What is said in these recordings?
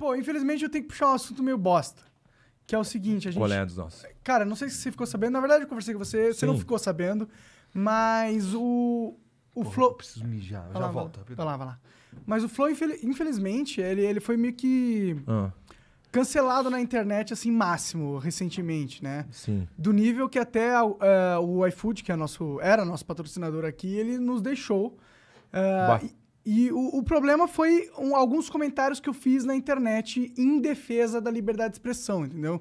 Pô, infelizmente eu tenho que puxar um assunto meio bosta. Que é o seguinte, a gente. Qual é dos nossos? Cara, não sei se você ficou sabendo. Na verdade, eu conversei com você, Sim. você não ficou sabendo. Mas o. O Porra, Flow. Preciso mijar, eu já volto. Vai lá, vai lá. Mas o Flow, infelizmente, ele, ele foi meio que. Ah. Cancelado na internet, assim, máximo, recentemente, né? Sim. Do nível que até uh, o iFood, que é nosso, era nosso patrocinador aqui, ele nos deixou. Uh, e o, o problema foi um, alguns comentários que eu fiz na internet em defesa da liberdade de expressão, entendeu?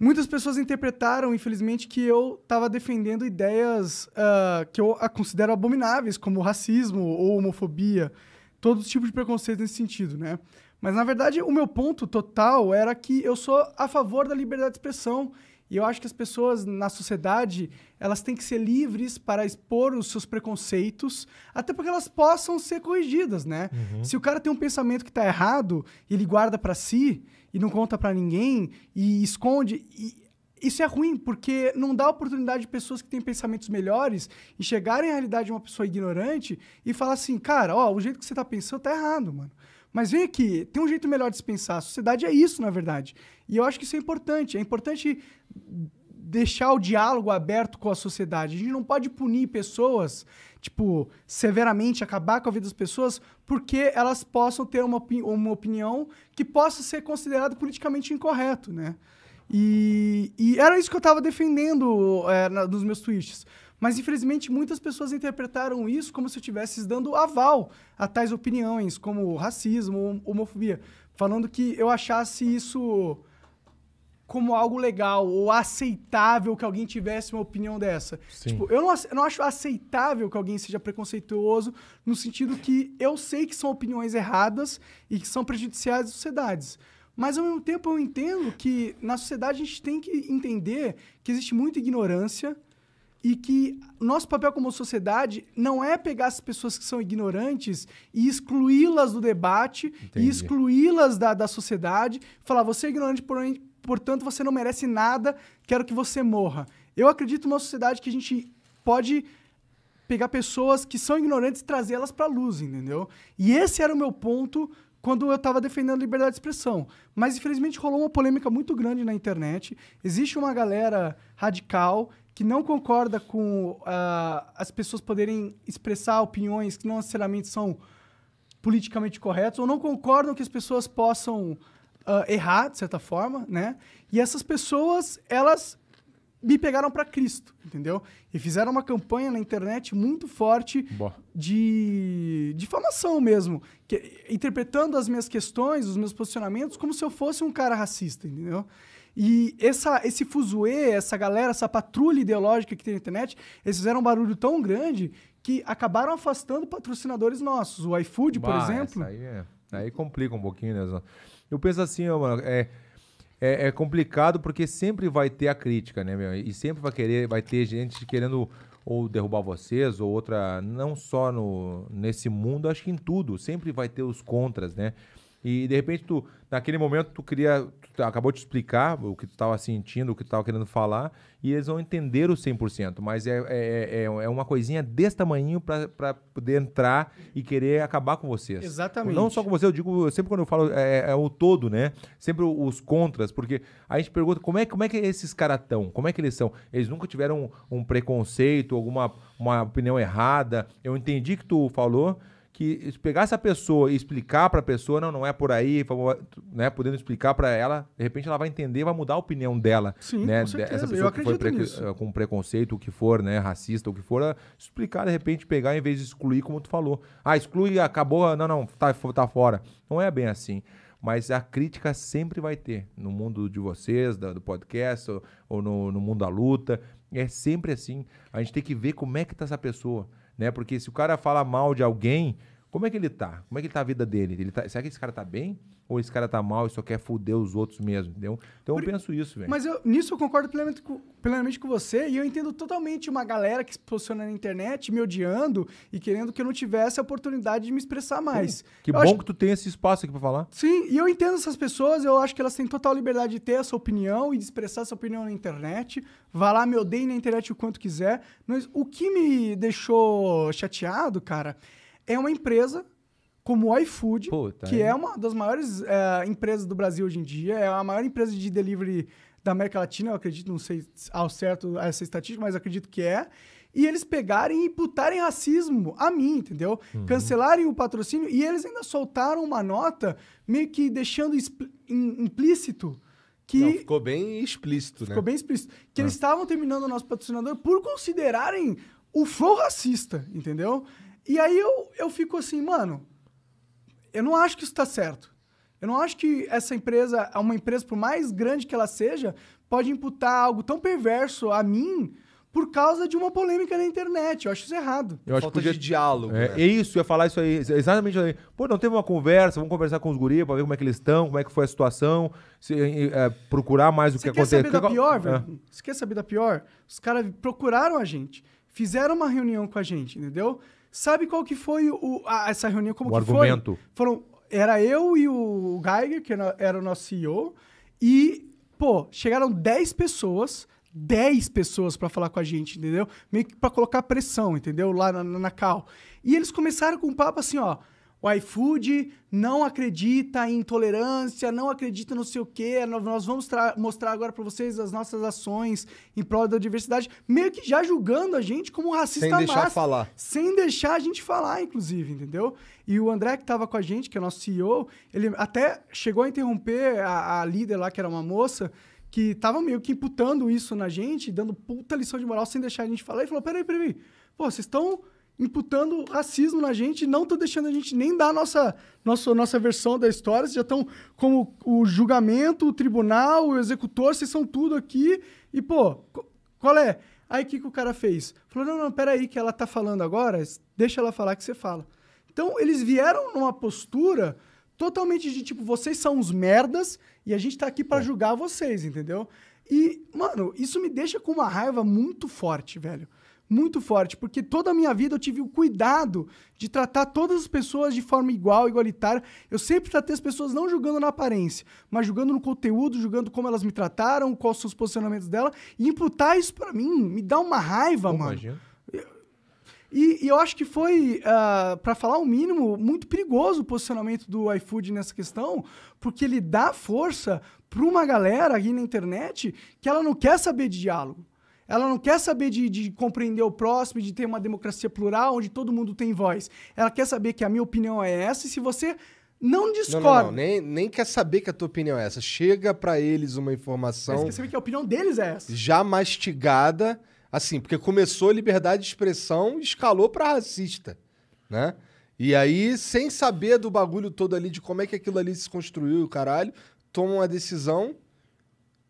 Muitas pessoas interpretaram, infelizmente, que eu estava defendendo ideias uh, que eu considero abomináveis, como racismo ou homofobia, todo tipo de preconceito nesse sentido, né? Mas, na verdade, o meu ponto total era que eu sou a favor da liberdade de expressão e eu acho que as pessoas na sociedade, elas têm que ser livres para expor os seus preconceitos, até porque elas possam ser corrigidas, né? Uhum. Se o cara tem um pensamento que está errado, ele guarda para si e não conta para ninguém e esconde, e isso é ruim, porque não dá oportunidade de pessoas que têm pensamentos melhores enxergarem a realidade de uma pessoa ignorante e falar assim, cara, ó, o jeito que você está pensando tá errado, mano. Mas vem aqui, tem um jeito melhor de se pensar. A sociedade é isso, na verdade. E eu acho que isso é importante. É importante deixar o diálogo aberto com a sociedade. A gente não pode punir pessoas, tipo, severamente, acabar com a vida das pessoas, porque elas possam ter uma, opini uma opinião que possa ser considerada politicamente incorreto, né? E, e era isso que eu estava defendendo é, na, nos meus tweets. Mas, infelizmente, muitas pessoas interpretaram isso como se eu estivesse dando aval a tais opiniões, como racismo, homofobia. Falando que eu achasse isso como algo legal ou aceitável que alguém tivesse uma opinião dessa. Tipo, eu, não, eu não, acho aceitável que alguém seja preconceituoso no sentido que eu sei que são opiniões erradas e que são prejudiciais às sociedades. Mas ao mesmo tempo eu entendo que na sociedade a gente tem que entender que existe muita ignorância e que nosso papel como sociedade não é pegar as pessoas que são ignorantes e excluí-las do debate Entendi. e excluí-las da, da sociedade. Falar, você é ignorante, portanto você não merece nada, quero que você morra. Eu acredito numa sociedade que a gente pode pegar pessoas que são ignorantes e trazê-las para a luz, entendeu? E esse era o meu ponto quando eu estava defendendo a liberdade de expressão. Mas, infelizmente, rolou uma polêmica muito grande na internet. Existe uma galera radical que não concorda com uh, as pessoas poderem expressar opiniões que não necessariamente são politicamente corretas, ou não concordam que as pessoas possam uh, errar, de certa forma, né? E essas pessoas, elas me pegaram para Cristo, entendeu? E fizeram uma campanha na internet muito forte Boa. de difamação mesmo, que, interpretando as minhas questões, os meus posicionamentos como se eu fosse um cara racista, entendeu? E essa, esse fuzuê, essa galera, essa patrulha ideológica que tem na internet, eles fizeram um barulho tão grande que acabaram afastando patrocinadores nossos. O iFood, bah, por exemplo. Aí, é, aí, complica um pouquinho, né? Eu penso assim, mano, é, é, é, complicado porque sempre vai ter a crítica, né, meu? E sempre vai querer, vai ter gente querendo ou derrubar vocês ou outra, não só no, nesse mundo, acho que em tudo, sempre vai ter os contras, né? E de repente tu, naquele momento, tu queria. Tu tá, acabou de explicar o que tu estava sentindo, o que tu estava querendo falar, e eles vão entender o 100%, mas é, é, é, é, é uma coisinha desse tamanho para poder entrar e querer acabar com vocês. Exatamente. Não só com você, eu digo, sempre quando eu falo, é, é o todo, né? Sempre os contras, porque a gente pergunta como é, como é que esses caras estão, como é que eles são? Eles nunca tiveram um, um preconceito, alguma uma opinião errada. Eu entendi que tu falou, que pegar essa pessoa e explicar para a pessoa, não, não é por aí, né, podendo explicar para ela, de repente ela vai entender, vai mudar a opinião dela, Sim, né, com essa pessoa que foi pre eh, com preconceito, o que for, né, racista, o que for, explicar de repente pegar em vez de excluir, como tu falou. Ah, exclui, acabou, não, não, tá, tá fora. Não é bem assim mas a crítica sempre vai ter no mundo de vocês, do podcast ou, no, no, mundo da luta. É sempre assim. A gente tem que ver como é que tá essa pessoa né? Porque se o cara fala mal de alguém, como é que ele tá? Como é que tá a vida dele? Ele tá, será que esse cara tá bem? Ou esse cara tá mal e só quer foder os outros mesmo? Entendeu? Então Por... eu penso isso, velho. Mas eu, nisso eu concordo plenamente com, plenamente com você e eu entendo totalmente uma galera que se posiciona na internet me odiando e querendo que eu não tivesse a oportunidade de me expressar mais. Sim. que eu bom acho... que tu tem esse espaço aqui pra falar. Sim, e eu entendo essas pessoas, eu acho que elas têm total liberdade de ter essa opinião e de expressar essa opinião na internet. Vá lá, me odeie na internet o quanto quiser. Mas o que me deixou chateado, cara, é uma empresa como o iFood, Puta, que é uma das maiores é, empresas do Brasil hoje em dia, é a maior empresa de delivery da América Latina, eu acredito, não sei ao certo essa estatística, mas acredito que é. E eles pegarem e putarem racismo a mim, entendeu? Uhum. Cancelarem o patrocínio e eles ainda soltaram uma nota meio que deixando implícito que. Não, ficou bem explícito, né? ficou né? bem explícito. Que ah. eles estavam terminando o nosso patrocinador por considerarem o flow racista, entendeu? E aí eu, eu fico assim, mano, eu não acho que isso está certo. Eu não acho que essa empresa, uma empresa, por mais grande que ela seja, pode imputar algo tão perverso a mim por causa de uma polêmica na internet. Eu acho isso errado. Eu acho Falta que podia... de diálogo. É, né? É isso, eu ia falar isso aí. Exatamente aí. Pô, não teve uma conversa, vamos conversar com os guris para ver como é que eles estão, como é que foi a situação, se, é, procurar mais o Você que aconteceu. Você quer saber da pior, é. velho? Você quer saber da pior? Os caras procuraram a gente, fizeram uma reunião com a gente, entendeu? Sabe qual que foi o, a, essa reunião? Como o que argumento. foi? Foram, era eu e o Geiger, que era o nosso CEO, e, pô, chegaram 10 pessoas, 10 pessoas para falar com a gente, entendeu? Meio que para colocar pressão, entendeu? Lá na, na, na Cal. E eles começaram com um papo assim, ó o iFood não acredita em intolerância, não acredita no sei o quê. Nós vamos mostrar agora para vocês as nossas ações em prol da diversidade, meio que já julgando a gente como racista Sem deixar massa, falar. Sem deixar a gente falar, inclusive, entendeu? E o André, que estava com a gente, que é nosso CEO, ele até chegou a interromper a, a líder lá, que era uma moça, que estava meio que imputando isso na gente, dando puta lição de moral sem deixar a gente falar. E falou, peraí, peraí, pô, vocês estão imputando racismo na gente, não estão deixando a gente nem dar a nossa, nossa, nossa versão da história, vocês já estão como o julgamento, o tribunal, o executor, vocês são tudo aqui. E, pô, qual é? Aí o que, que o cara fez? Falou: não, não, peraí, que ela tá falando agora, deixa ela falar que você fala. Então, eles vieram numa postura totalmente de tipo, vocês são uns merdas e a gente tá aqui para é. julgar vocês, entendeu? E, mano, isso me deixa com uma raiva muito forte, velho muito forte, porque toda a minha vida eu tive o cuidado de tratar todas as pessoas de forma igual, igualitária. Eu sempre tratei as pessoas não julgando na aparência, mas julgando no conteúdo, julgando como elas me trataram, quais são os posicionamentos dela, e imputar isso para mim me dá uma raiva, mano. Imagina. E, e, eu acho que foi, uh, ah, para falar o mínimo, muito perigoso o posicionamento do iFood nessa questão, porque ele dá força para uma galera aqui na internet que ela não quer saber de diálogo. Ela não quer saber de, de, compreender o próximo, de ter uma democracia plural, onde todo mundo tem voz. Ela quer saber que a minha opinião é essa, e se você não discorda. Não, não, não. Nem, nem quer saber que a tua opinião é essa. Chega para eles uma informação. Eles saber que a opinião deles é essa. Já mastigada, assim, porque começou a liberdade de expressão escalou para racista, né? E aí, sem saber do bagulho todo ali, de como é que aquilo ali se construiu, caralho, toma uma decisão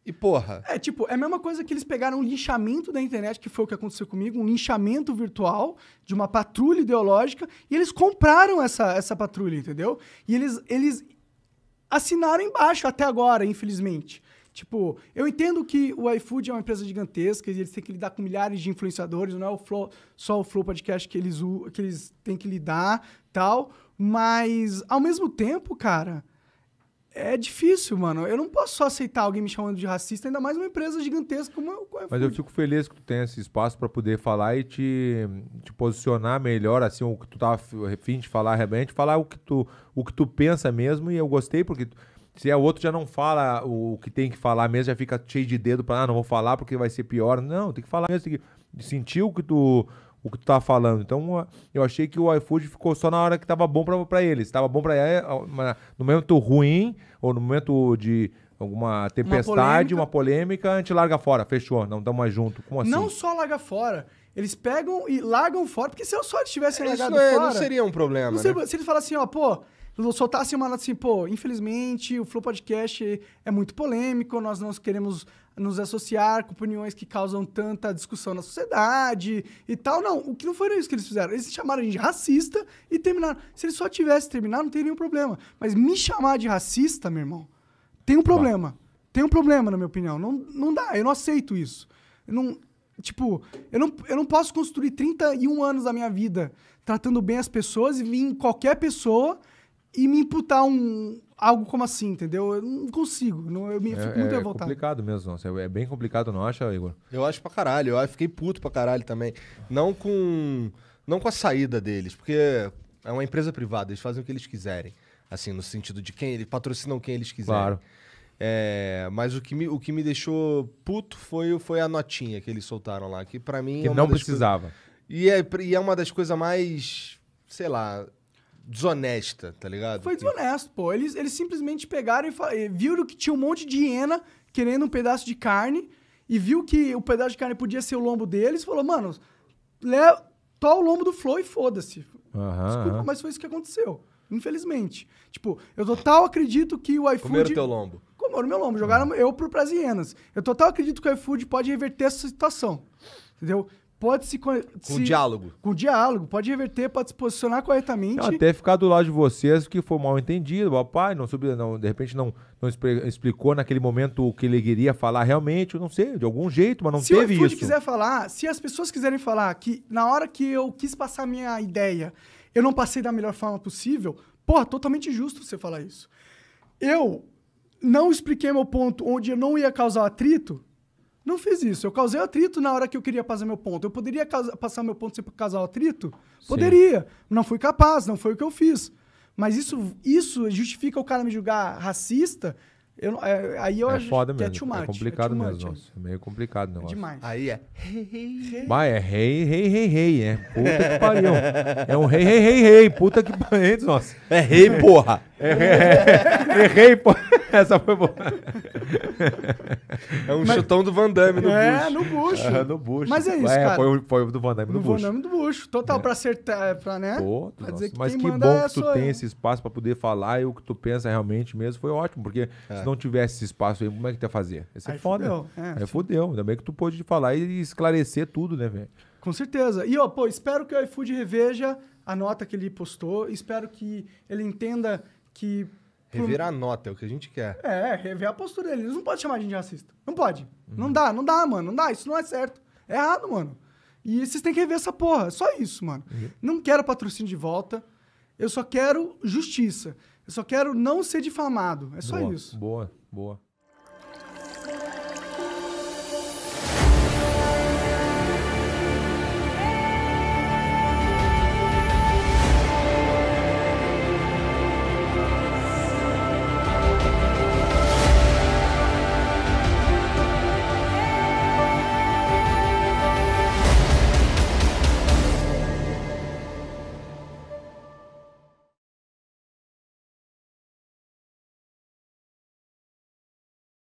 e porra. É, tipo, é a mesma coisa que eles pegaram um linchamento da internet, que foi o que aconteceu comigo, um linchamento virtual de uma patrulha ideológica, e eles compraram essa, essa patrulha, entendeu? E eles, eles assinaram embaixo até agora, infelizmente. Tipo, eu entendo que o iFood é uma empresa gigantesca e eles têm que lidar com milhares de influenciadores, não é o Flow, só o Flow Podcast que eles, que eles têm que lidar, tal, mas ao mesmo tempo, cara é difícil, mano. Eu não posso só aceitar alguém me chamando de racista, ainda mais uma empresa gigantesca como eu. Mas eu fico feliz que tu tenha esse espaço para poder falar e te, te posicionar melhor, assim, o que tu tava tá afim de falar realmente, falar o que tu, o que tu pensa mesmo. E eu gostei, porque se é outro, já não fala o que tem que falar mesmo, já fica cheio de dedo para, ah, não vou falar porque vai ser pior. Não, tem que falar mesmo, tem que sentir o que tu o que tu tá falando. Então, eu achei que o iFood ficou só na hora que tava bom para eles. Tava bom para é, no momento ruim ou no momento de alguma tempestade, uma polêmica. uma polêmica, a gente larga fora, fechou, não estamos mais junto. Como assim? Não só larga fora, eles pegam e largam fora, porque se eu só tivesse é, largado é, fora... Não seria um problema, né? seria, Se eles falassem, assim, ó, pô, soltassem uma nota assim, pô, infelizmente o Flow Podcast é muito polêmico, nós não queremos nos associar com opiniões que causam tanta discussão na sociedade e tal. Não, o que não foi isso que eles fizeram. Eles chamaram a gente de racista e terminaram. Se eles só tivessem terminado, não teria nenhum problema. Mas me chamar de racista, meu irmão, tem um problema. Tem um problema, na minha opinião. Não, não dá, eu não aceito isso. Eu não, tipo, eu não, eu não posso construir 31 anos da minha vida tratando bem as pessoas e vir em qualquer pessoa e me imputar um, algo como assim, entendeu? Eu não consigo, não, eu me, é, fico muito à vontade. É complicado mesmo, nossa. É, é bem complicado, não acha, Igor? Eu acho pra caralho, eu fiquei puto pra caralho também. Não com, não com a saída deles, porque é uma empresa privada, eles fazem o que eles quiserem. Assim, no sentido de quem, eles patrocinam quem eles quiserem. Claro. É, mas o que, me, o que me deixou puto foi, foi a notinha que eles soltaram lá, que para mim... Que é não precisava. Coisa, e, é, e é uma das coisas mais, sei lá, desonesta, tá ligado? Foi tipo, desonesto, pô. Eles, eles simplesmente pegaram e, e viram que tinha um monte de hiena querendo um pedaço de carne e viu que o pedaço de carne podia ser o lombo deles, falou, mano, leva, o lombo do Flow e foda-se. Uhum, Desculpa, mas foi isso que aconteceu. Infelizmente. Tipo, eu total acredito que o iFood... Comeram teu lombo. Comeram meu lombo. Jogaram uhum. eu pro pras hienas. Eu total acredito que o iFood pode reverter essa situação. Entendeu? pode se. Com se, diálogo. Com diálogo, pode reverter, pode se posicionar corretamente. Eu até ficar do lado de vocês que foi mal entendido, papai, não soube, não, de repente não, não explicou naquele momento o que ele queria falar realmente, eu não sei, de algum jeito, mas não se teve isso. Se quiser falar, se as pessoas quiserem falar que na hora que eu quis passar minha ideia, eu não passei da melhor forma possível, porra, totalmente justo você falar isso. Eu não expliquei meu ponto onde eu não ia causar atrito, não fiz isso. Eu causei atrito na hora que eu queria passar meu ponto. Eu poderia passar meu ponto sem causar atrito? Poderia. Sim. Não fui capaz, não foi o que eu fiz. Mas isso, isso justifica o cara me julgar racista? Eu, é, aí eu é foda é mesmo. É, too much, é complicado é too mesmo. é meio complicado o é negócio. É demais. Aí é. Vai, é rei, rei, rei, rei. É puta que pariu. É um rei, rei, rei, rei. Puta que pariu. Nossa. É rei, porra. É, rei, é, é rei, porra. Essa foi boa. É um Mas... chutão do Van Damme no é, bucho. É, no bucho. É, no bucho. Mas é isso, é, cara. Foi o, foi do Van Damme no, no bucho. Van Damme do bucho. Total, é. pra acertar, é, pra, né? Pô, pra dizer que Mas que bom é que tu tem eu. esse espaço pra poder falar e o que tu pensa realmente mesmo foi ótimo, porque é. se não tivesse esse espaço aí, como é que tu ia fazer? Isso é aí foda. Fudeu. É, aí fudeu. Ainda bem que tu pôde falar e esclarecer tudo, né, velho? Com certeza. E, ó, pô, espero que o iFood reveja a nota que ele postou. Espero que ele entenda que Rever a nota, é o que a gente quer. É, rever a postura dele. Eles não podem chamar a gente de racista. Não pode. Uhum. Não dá, não dá, mano. Não dá, isso não é certo. É errado, mano. E vocês têm que rever essa porra. Só isso, mano. Uhum. Não quero patrocínio de volta. Eu só quero justiça. Eu só quero não ser difamado. É só boa, isso. Boa, boa.